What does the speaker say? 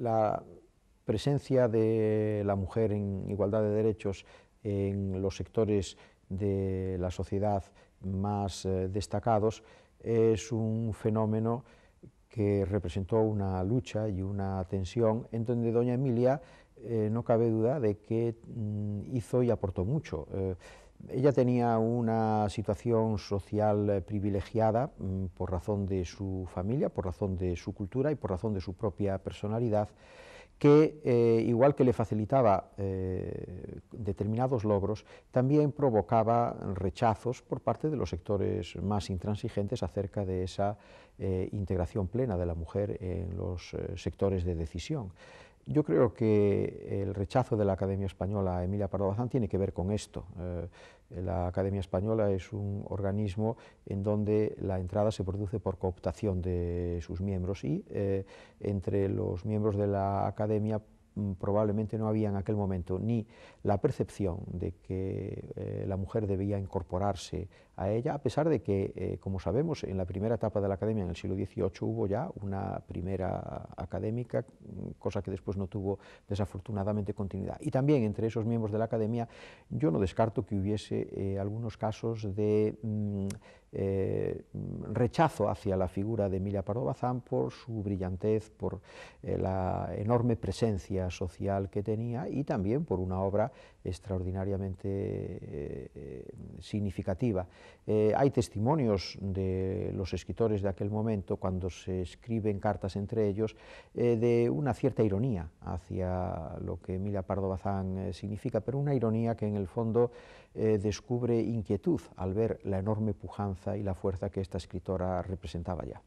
la presencia de la mujer en igualdad de derechos en los sectores de la sociedad más eh, destacados es un fenómeno que representó una lucha y una tensión en donde doña Emilia eh, no cabe duda de que mm, hizo y aportó mucho. Eh, ella tenía una situación social eh, privilegiada mm, por razón de su familia, por razón de su cultura y por razón de su propia personalidad, que eh, igual que le facilitaba eh, determinados logros, también provocaba rechazos por parte de los sectores más intransigentes acerca de esa integración plena de la mujer en los sectores de decisión. Yo creo que el rechazo de la Academia Española a Emilia Pardo Bazán tiene que ver con esto. Eh, la Academia Española es un organismo en donde la entrada se produce por cooptación de sus miembros y eh, entre los miembros de la Academia mm, probablemente no había en aquel momento ni la percepción de que eh, mujer debía incorporarse a ella, a pesar de que, eh, como sabemos, en la primera etapa de la academia, en el siglo XVIII, hubo ya una primera académica, cosa que después no tuvo desafortunadamente continuidad. Y también entre esos miembros de la academia, yo no descarto que hubiese eh, algunos casos de... Mm, eh, rechazo hacia la figura de Emilia Pardo Bazán por su brillantez, por eh, la enorme presencia social que tenía y también por una obra extraordinariamente eh, significativa. Eh, hay testimonios de los escritores de aquel momento, cuando se escriben cartas entre ellos, de una cierta ironía hacia lo que Emilia Pardo Bazán significa, pero una ironía que en el fondo descubre inquietud al ver la enorme pujanza y la fuerza que esta escritora representaba ya.